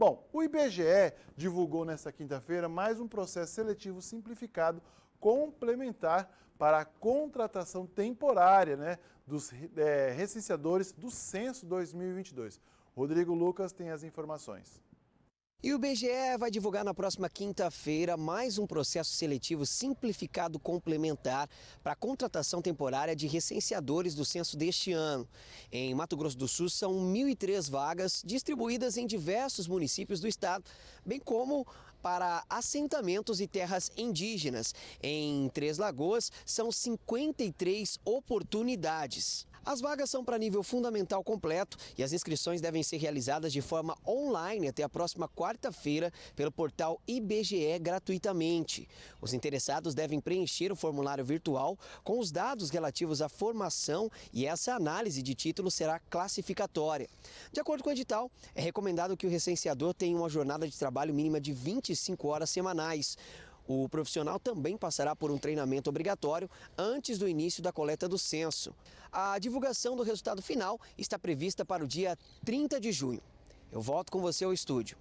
Bom, o IBGE divulgou nesta quinta-feira mais um processo seletivo simplificado complementar para a contratação temporária né, dos é, recenseadores do Censo 2022. Rodrigo Lucas tem as informações. E o BGE vai divulgar na próxima quinta-feira mais um processo seletivo simplificado complementar para a contratação temporária de recenseadores do censo deste ano. Em Mato Grosso do Sul, são 1.003 vagas distribuídas em diversos municípios do estado, bem como para assentamentos e terras indígenas. Em Três Lagoas, são 53 oportunidades. As vagas são para nível fundamental completo e as inscrições devem ser realizadas de forma online até a próxima quarta-feira pelo portal IBGE gratuitamente. Os interessados devem preencher o formulário virtual com os dados relativos à formação e essa análise de título será classificatória. De acordo com o edital, é recomendado que o recenseador tenha uma jornada de trabalho mínima de 20 25 horas semanais. O profissional também passará por um treinamento obrigatório antes do início da coleta do censo. A divulgação do resultado final está prevista para o dia 30 de junho. Eu volto com você ao estúdio.